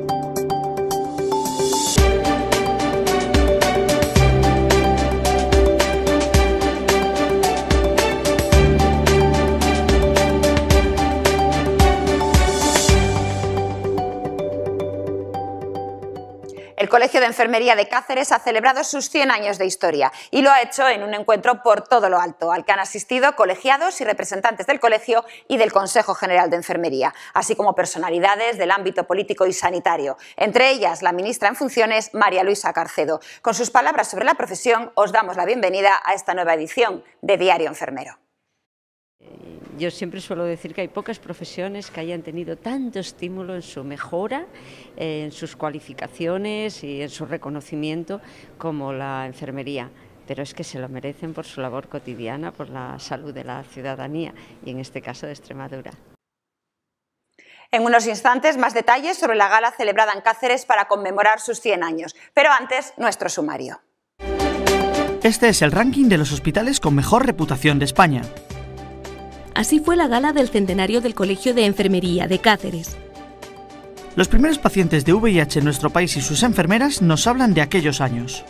you El Colegio de Enfermería de Cáceres ha celebrado sus 100 años de historia y lo ha hecho en un encuentro por todo lo alto, al que han asistido colegiados y representantes del colegio y del Consejo General de Enfermería, así como personalidades del ámbito político y sanitario, entre ellas la ministra en funciones María Luisa Carcedo. Con sus palabras sobre la profesión, os damos la bienvenida a esta nueva edición de Diario Enfermero yo siempre suelo decir que hay pocas profesiones que hayan tenido tanto estímulo en su mejora, eh, en sus cualificaciones y en su reconocimiento como la enfermería pero es que se lo merecen por su labor cotidiana, por la salud de la ciudadanía y en este caso de Extremadura. En unos instantes, más detalles sobre la gala celebrada en Cáceres para conmemorar sus 100 años, pero antes nuestro sumario. Este es el ranking de los hospitales con mejor reputación de España. Así fue la gala del centenario del Colegio de Enfermería de Cáceres. Los primeros pacientes de VIH en nuestro país y sus enfermeras nos hablan de aquellos años.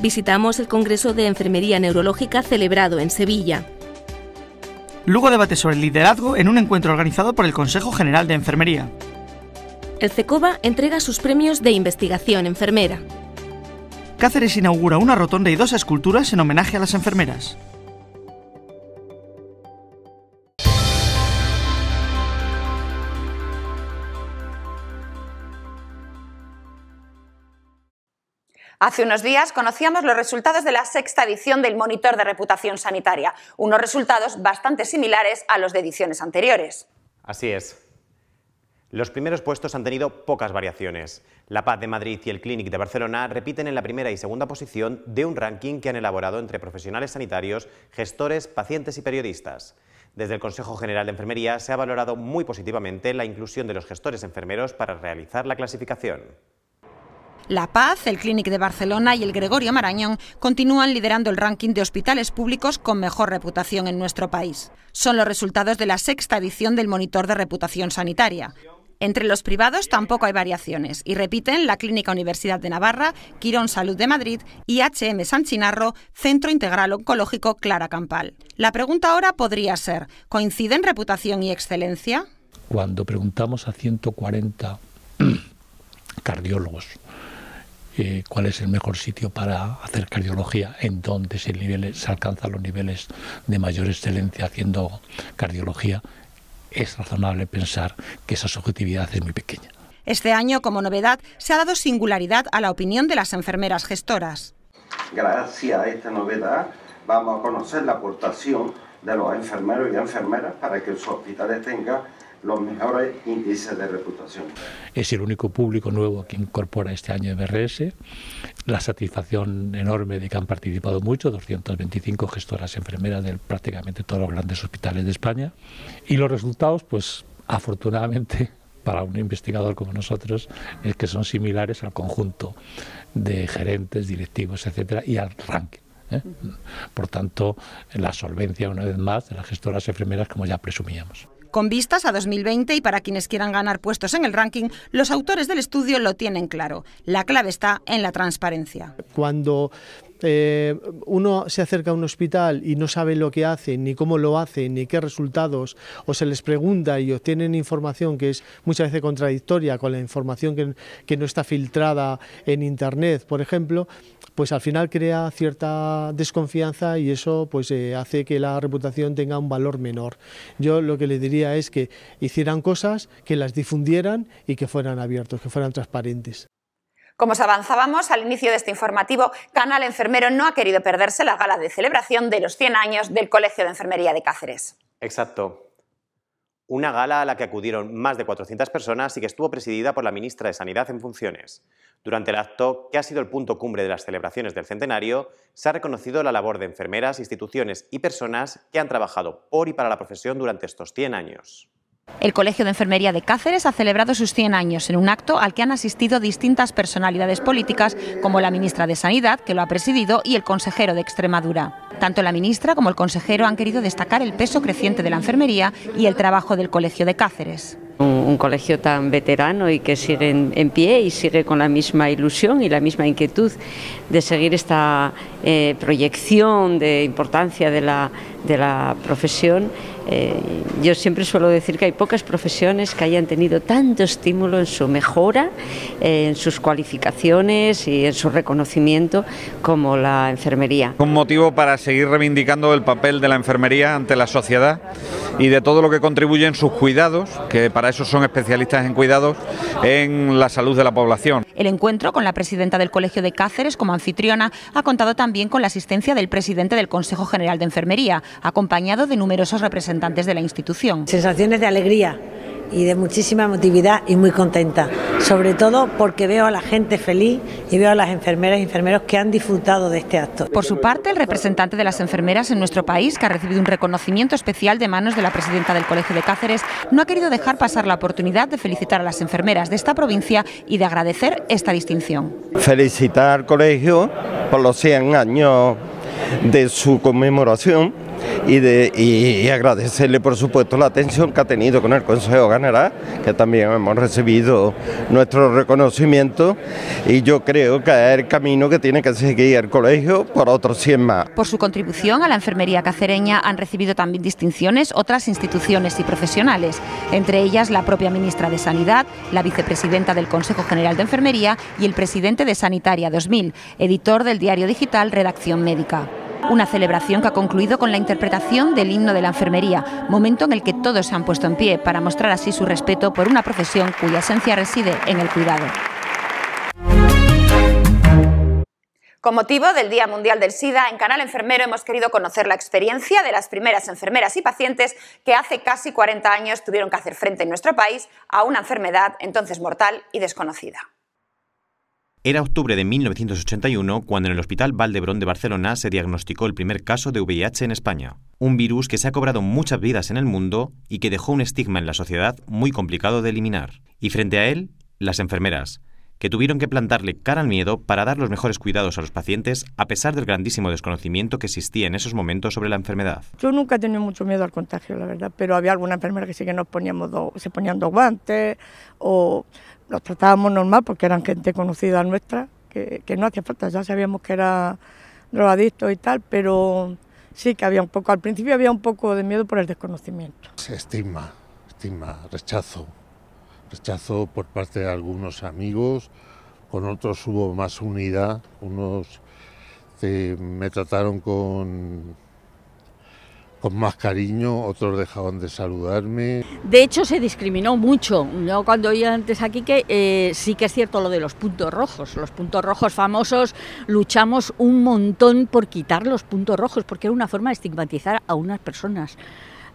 Visitamos el Congreso de Enfermería Neurológica celebrado en Sevilla. Luego debate sobre el liderazgo en un encuentro organizado por el Consejo General de Enfermería. El CECOBA entrega sus premios de investigación enfermera. Cáceres inaugura una rotonda y dos esculturas en homenaje a las enfermeras. Hace unos días conocíamos los resultados de la sexta edición del Monitor de Reputación Sanitaria, unos resultados bastante similares a los de ediciones anteriores. Así es. Los primeros puestos han tenido pocas variaciones. La Paz de Madrid y el Clinic de Barcelona repiten en la primera y segunda posición de un ranking que han elaborado entre profesionales sanitarios, gestores, pacientes y periodistas. Desde el Consejo General de Enfermería se ha valorado muy positivamente la inclusión de los gestores enfermeros para realizar la clasificación. La Paz, el Clínic de Barcelona y el Gregorio Marañón continúan liderando el ranking de hospitales públicos con mejor reputación en nuestro país. Son los resultados de la sexta edición del Monitor de Reputación Sanitaria. Entre los privados tampoco hay variaciones y repiten la Clínica Universidad de Navarra, Quirón Salud de Madrid y HM Sanchinarro Centro Integral Oncológico Clara Campal. La pregunta ahora podría ser, ¿coinciden reputación y excelencia? Cuando preguntamos a 140 cardiólogos eh, cuál es el mejor sitio para hacer cardiología, en donde se alcanzan los niveles de mayor excelencia haciendo cardiología, es razonable pensar que esa subjetividad es muy pequeña. Este año, como novedad, se ha dado singularidad a la opinión de las enfermeras gestoras. Gracias a esta novedad vamos a conocer la aportación de los enfermeros y enfermeras para que sus hospitales tengan los mejores índices de reputación. Es el único público nuevo que incorpora este año MRS. La satisfacción enorme de que han participado mucho, 225 gestoras enfermeras de prácticamente todos los grandes hospitales de España. Y los resultados, pues afortunadamente para un investigador como nosotros, es que son similares al conjunto de gerentes, directivos, etcétera, y al ranking. ¿eh? Por tanto, la solvencia, una vez más, de las gestoras enfermeras, como ya presumíamos. Con vistas a 2020 y para quienes quieran ganar puestos en el ranking, los autores del estudio lo tienen claro. La clave está en la transparencia. Cuando eh, uno se acerca a un hospital y no sabe lo que hace, ni cómo lo hace, ni qué resultados, o se les pregunta y obtienen información que es muchas veces contradictoria con la información que, no está filtrada en Internet, por ejemplo, pues al final crea cierta desconfianza y eso pues eh, hace que la reputación tenga un valor menor. Yo lo que le diría es que hicieran cosas, que las difundieran y que fueran abiertos, que fueran transparentes. Como os avanzábamos al inicio de este informativo, Canal Enfermero no ha querido perderse la gala de celebración de los 100 años del Colegio de Enfermería de Cáceres. Exacto. Una gala a la que acudieron más de 400 personas y que estuvo presidida por la ministra de Sanidad en funciones. Durante el acto, que ha sido el punto cumbre de las celebraciones del centenario, se ha reconocido la labor de enfermeras, instituciones y personas que han trabajado por y para la profesión durante estos 100 años. El Colegio de Enfermería de Cáceres ha celebrado sus 100 años en un acto al que han asistido distintas personalidades políticas como la ministra de Sanidad, que lo ha presidido, y el consejero de Extremadura. Tanto la ministra como el consejero han querido destacar el peso creciente de la enfermería y el trabajo del Colegio de Cáceres. Un, colegio tan veterano y que sigue en, pie y sigue con la misma ilusión y la misma inquietud de seguir esta eh, proyección de importancia de la profesión eh, yo siempre suelo decir que hay pocas profesiones que hayan tenido tanto estímulo en su mejora, eh, en sus cualificaciones y en su reconocimiento como la enfermería. ¿Un motivo para seguir reivindicando el papel de la enfermería ante la sociedad y de todo lo que contribuye en sus cuidados, que para eso son especialistas en cuidados, en la salud de la población? El encuentro con la presidenta del Colegio de Cáceres como anfitriona ha contado también con la asistencia del presidente del Consejo General de Enfermería, acompañado de numerosos representantes de la institución. Sensaciones de alegría y de muchísima emotividad y muy contenta, sobre todo porque veo a la gente feliz y veo a las enfermeras y enfermeros que han disfrutado de este acto. Por su parte, el representante de las enfermeras en nuestro país, que ha recibido un reconocimiento especial de manos de la presidenta del Colegio de Cáceres, no ha querido dejar pasar la oportunidad de felicitar a las enfermeras de esta provincia y de agradecer esta distinción. Felicitar al colegio por los 100 años de su conmemoración y, de, agradecerle por supuesto la atención que ha tenido con el Consejo General, que también hemos recibido nuestro reconocimiento y yo creo que el camino que tiene que seguir el colegio por otros 100 más. Por su contribución a la enfermería cacereña han recibido también distinciones otras instituciones y profesionales, entre ellas la propia ministra de Sanidad, la vicepresidenta del Consejo General de Enfermería y el presidente de Sanitaria 2000, editor del diario digital Redacción Médica. Una celebración que ha concluido con la interpretación del himno de la enfermería, momento en el que todos se han puesto en pie para mostrar así su respeto por una profesión cuya esencia reside en el cuidado. Con motivo del Día Mundial del SIDA, en Canal Enfermero hemos querido conocer la experiencia de las primeras enfermeras y pacientes que hace casi 40 años tuvieron que hacer frente en nuestro país a una enfermedad entonces mortal y desconocida. Era octubre de 1981 cuando en el Hospital Valdebrón de Barcelona se diagnosticó el primer caso de VIH en España, un virus que se ha cobrado muchas vidas en el mundo y que dejó un estigma en la sociedad muy complicado de eliminar. Y frente a él, las enfermeras, que tuvieron que plantarle cara al miedo para dar los mejores cuidados a los pacientes a pesar del grandísimo desconocimiento que existía en esos momentos sobre la enfermedad. Yo nunca he tenido mucho miedo al contagio, la verdad, pero había alguna enfermera que sí que nos poníamos se ponían dos guantes o los tratábamos normal porque eran gente conocida nuestra, que, no hacía falta, ya sabíamos que era drogadicto y tal, pero sí que había un poco, al principio había un poco de miedo por el desconocimiento. Estigma, estigma, rechazo, rechazo por parte de algunos amigos, con otros hubo más unidad, unos eh, me trataron con con más cariño, otros dejaban de saludarme. De hecho, se discriminó mucho. Yo cuando iba antes aquí, que eh, sí que es cierto lo de los puntos rojos. Los puntos rojos famosos, luchamos un montón por quitar los puntos rojos, porque era una forma de estigmatizar a unas personas.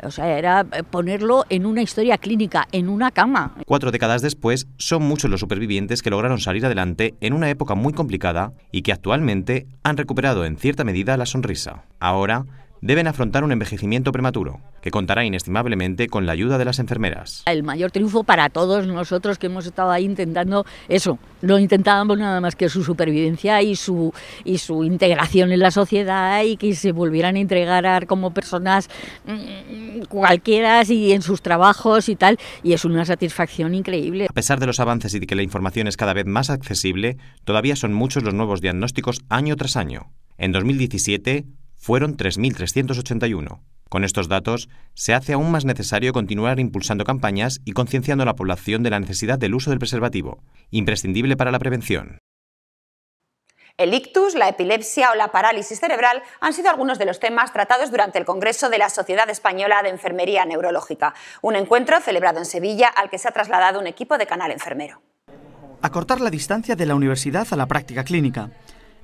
O sea, era eh, ponerlo en una historia clínica, en una cama. Cuatro décadas después, son muchos los supervivientes que lograron salir adelante en una época muy complicada y que actualmente han recuperado en cierta medida la sonrisa. Ahora, deben afrontar un envejecimiento prematuro, que contará inestimablemente con la ayuda de las enfermeras. El mayor triunfo para todos nosotros que hemos estado ahí intentando eso, no intentábamos nada más que su supervivencia y su, y su integración en la sociedad y que se volvieran a entregar como personas mm, cualquiera y en sus trabajos y tal, y es una satisfacción increíble. A pesar de los avances y de que la información es cada vez más accesible, todavía son muchos los nuevos diagnósticos año tras año. En 2017, fueron 3.381. Con estos datos, se hace aún más necesario continuar impulsando campañas y concienciando a la población de la necesidad del uso del preservativo, imprescindible para la prevención. El ictus, la epilepsia o la parálisis cerebral han sido algunos de los temas tratados durante el Congreso de la Sociedad Española de Enfermería Neurológica, un encuentro celebrado en Sevilla al que se ha trasladado un equipo de Canal Enfermero. Acortar la distancia de la universidad a la práctica clínica.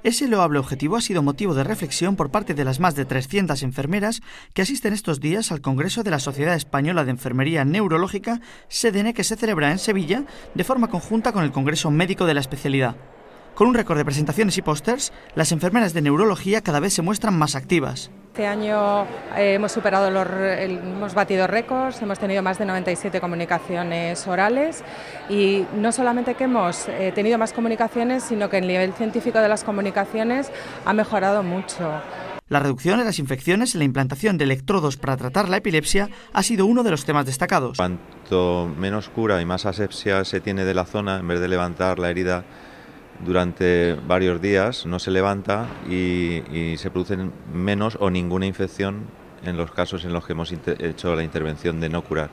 Ese loable objetivo ha sido motivo de reflexión por parte de las más de 300 enfermeras que asisten estos días al Congreso de la Sociedad Española de Enfermería Neurológica, SEDENE, e e, que se celebra en Sevilla de forma conjunta con el Congreso Médico de la Especialidad. Con un récord de presentaciones y pósters, las enfermeras de neurología cada vez se muestran más activas. Este año eh, hemos superado los, hemos batido récords, hemos tenido más de 97 comunicaciones orales y no solamente que hemos eh, tenido más comunicaciones, sino que el nivel científico de las comunicaciones ha mejorado mucho. La reducción de las infecciones y la implantación de electrodos para tratar la epilepsia ha sido uno de los temas destacados. Cuanto menos cura y más asepsia se tiene de la zona, en vez de levantar la herida durante varios días, no se levanta y, se producen menos o ninguna infección en los casos en los que hemos hecho la intervención de no curar.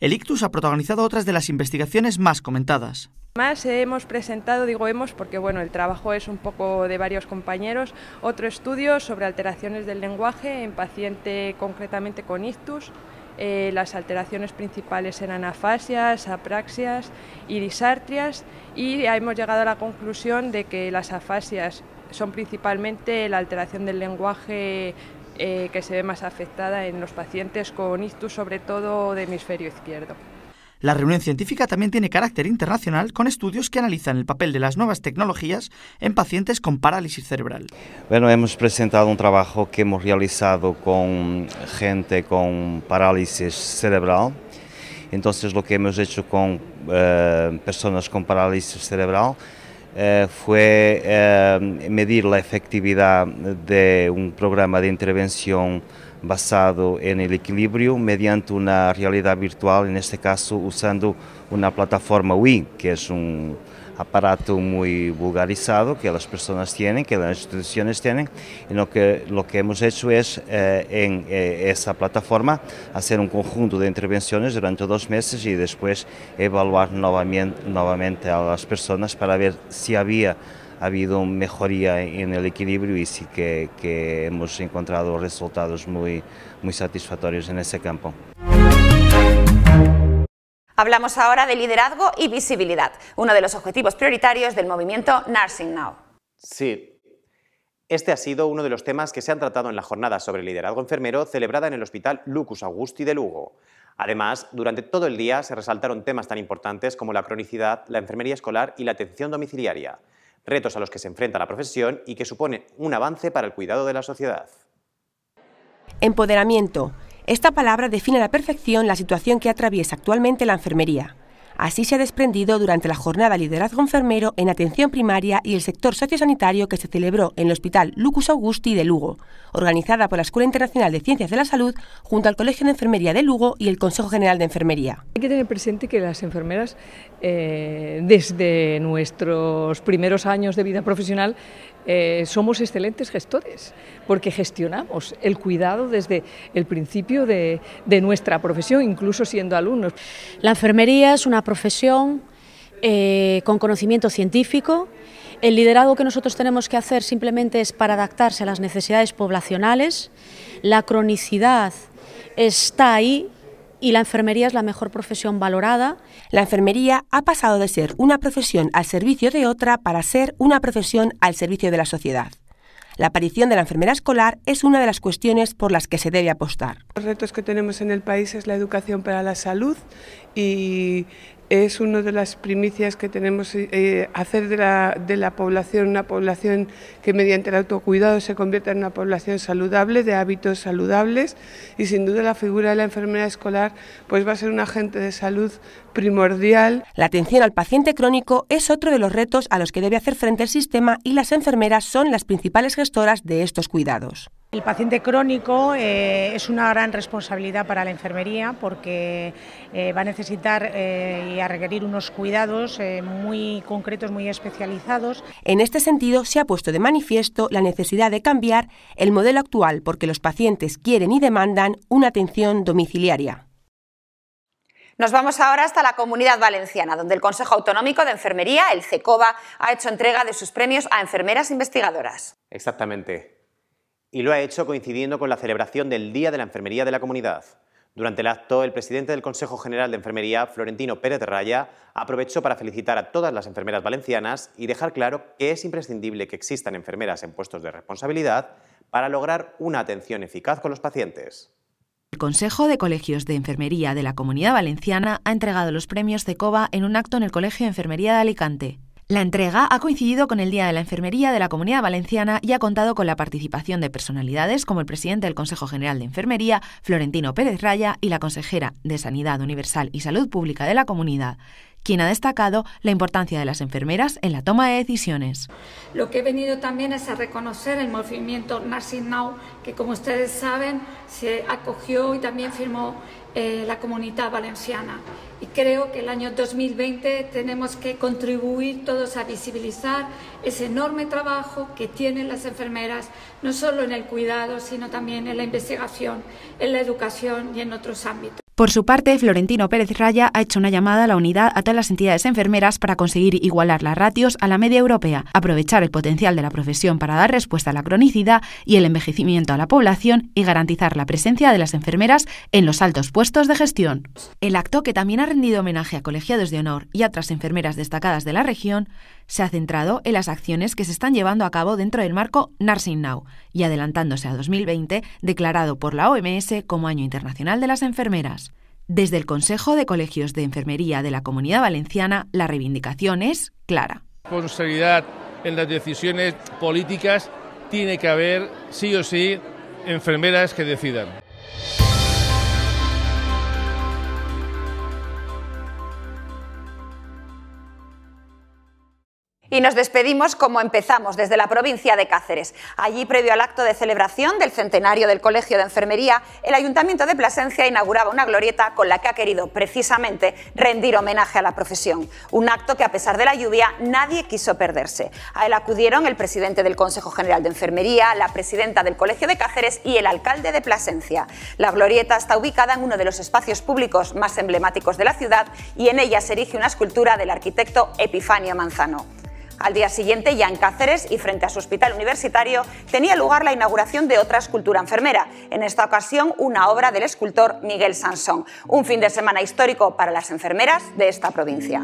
El ictus ha protagonizado otras de las investigaciones más comentadas. Más hemos presentado, digo hemos, porque bueno, el trabajo es un poco de varios compañeros, otro estudio sobre alteraciones del lenguaje en paciente concretamente con ictus. Eh, las alteraciones principales eran afasias, apraxias y disartrias y hemos llegado a la conclusión de que las afasias son principalmente la alteración del lenguaje eh, que se ve más afectada en los pacientes con ictus, sobre todo de hemisferio izquierdo. La reunión científica también tiene carácter internacional con estudios que analizan el papel de las nuevas tecnologías en pacientes con parálisis cerebral. Bueno, hemos presentado un trabajo que hemos realizado con gente con parálisis cerebral. Entonces lo que hemos hecho con eh, personas con parálisis cerebral eh, fue eh, medir la efectividad de un programa de intervención basado no equilíbrio, mediante uma realidade virtual, neste caso usando uma plataforma Wii, que é um aparato muito vulgarizado que as pessoas têm, que as instituições têm, e no que, lo que hemos hecho es eh, en eh, esa plataforma hacer un conjunto de intervenciones durante dos meses e depois evaluar novamente a las personas para ver si había ha habido mejoría en el equilibrio y sí que, que hemos encontrado resultados muy, muy satisfactorios en ese campo. Hablamos ahora de liderazgo y visibilidad, uno de los objetivos prioritarios del movimiento Nursing Now. Sí, este ha sido uno de los temas que se han tratado en la jornada sobre liderazgo enfermero celebrada en el Hospital Lucus Augusti de Lugo. Además, durante todo el día se resaltaron temas tan importantes como la cronicidad, la enfermería escolar y la atención domiciliaria retos a los que se enfrenta la profesión y que supone un avance para el cuidado de la sociedad. Empoderamiento. Esta palabra define a la perfección la situación que atraviesa actualmente la enfermería. Así se ha desprendido durante la jornada Liderazgo Enfermero en Atención Primaria y el sector sociosanitario que se celebró en el Hospital Lucus Augusti de Lugo, organizada por la Escuela Internacional de Ciencias de la Salud junto al Colegio de Enfermería de Lugo y el Consejo General de Enfermería. Hay que tener presente que las enfermeras, eh, desde nuestros primeros años de vida profesional, eh, somos excelentes gestores, porque gestionamos el cuidado desde el principio de, nuestra profesión, incluso siendo alumnos. La enfermería es una profesión eh, con conocimiento científico. El liderazgo que nosotros tenemos que hacer simplemente es para adaptarse a las necesidades poblacionales. La cronicidad está ahí, y la enfermería es la mejor profesión valorada. La enfermería ha pasado de ser una profesión al servicio de otra para ser una profesión al servicio de la sociedad. La aparición de la enfermera escolar es una de las cuestiones por las que se debe apostar. Los retos que tenemos en el país es la educación para la salud y es una de las primicias que tenemos, eh, hacer de la, población una población que mediante el autocuidado se convierta en una población saludable, de hábitos saludables y sin duda la figura de la enfermera escolar pues va a ser un agente de salud primordial. La atención al paciente crónico es otro de los retos a los que debe hacer frente el sistema y las enfermeras son las principales gestoras de estos cuidados. El paciente crónico eh, es una gran responsabilidad para la enfermería porque eh, va a necesitar eh, y a requerir unos cuidados muy concretos, muy especializados. En este sentido, se ha puesto de manifiesto la necesidad de cambiar el modelo actual porque los pacientes quieren y demandan una atención domiciliaria. Nos vamos ahora hasta la Comunidad Valenciana, donde el Consejo Autonómico de Enfermería, el CECOVA, ha hecho entrega de sus premios a enfermeras investigadoras. Exactamente y lo ha hecho coincidiendo con la celebración del Día de la Enfermería de la Comunidad. Durante el acto, el presidente del Consejo General de Enfermería, Florentino Pérez Raya, aprovechó para felicitar a todas las enfermeras valencianas y dejar claro que es imprescindible que existan enfermeras en puestos de responsabilidad para lograr una atención eficaz con los pacientes. El Consejo de Colegios de Enfermería de la Comunidad Valenciana ha entregado los premios COVA en un acto en el Colegio de Enfermería de Alicante. La entrega ha coincidido con el Día de la Enfermería de la Comunidad Valenciana y ha contado con la participación de personalidades como el presidente del Consejo General de Enfermería, Florentino Pérez Raya, y la consejera de Sanidad Universal y Salud Pública de la Comunidad, quien ha destacado la importancia de las enfermeras en la toma de decisiones. Lo que he venido también es a reconocer el movimiento Nursing Now, que como ustedes saben se acogió y también firmó eh, la comunidad valenciana. Y creo que el año 2020 tenemos que contribuir todos a visibilizar ese enorme trabajo que tienen las enfermeras, no solo en el cuidado, sino también en la investigación, en la educación y en otros ámbitos. Por su parte, Florentino Pérez Raya ha hecho una llamada a la unidad a todas las entidades enfermeras para conseguir igualar las ratios a la media europea, aprovechar el potencial de la profesión para dar respuesta a la cronicidad y el envejecimiento a la población y garantizar la presencia de las enfermeras en los altos puestos de gestión. El acto, que también ha rendido homenaje a colegiados de honor y a otras enfermeras destacadas de la región, se ha centrado en las acciones que se están llevando a cabo dentro del marco Nursing Now y adelantándose a 2020, declarado por la OMS como Año Internacional de las Enfermeras. Desde el Consejo de Colegios de Enfermería de la Comunidad Valenciana, la reivindicación es clara. Responsabilidad en las decisiones políticas tiene que haber, sí o sí, enfermeras que decidan. Y nos despedimos como empezamos, desde la provincia de Cáceres. Allí, previo al acto de celebración del centenario del Colegio de Enfermería, el Ayuntamiento de Plasencia inauguraba una glorieta con la que ha querido precisamente rendir homenaje a la profesión. Un acto que, a pesar de la lluvia, nadie quiso perderse. A él acudieron el presidente del Consejo General de Enfermería, la presidenta del Colegio de Cáceres y el alcalde de Plasencia. La glorieta está ubicada en uno de los espacios públicos más emblemáticos de la ciudad y en ella se erige una escultura del arquitecto Epifanio Manzano. Al día siguiente, ya en Cáceres y frente a su hospital universitario, tenía lugar la inauguración de otra escultura enfermera, en esta ocasión una obra del escultor Miguel Sansón. Un fin de semana histórico para las enfermeras de esta provincia.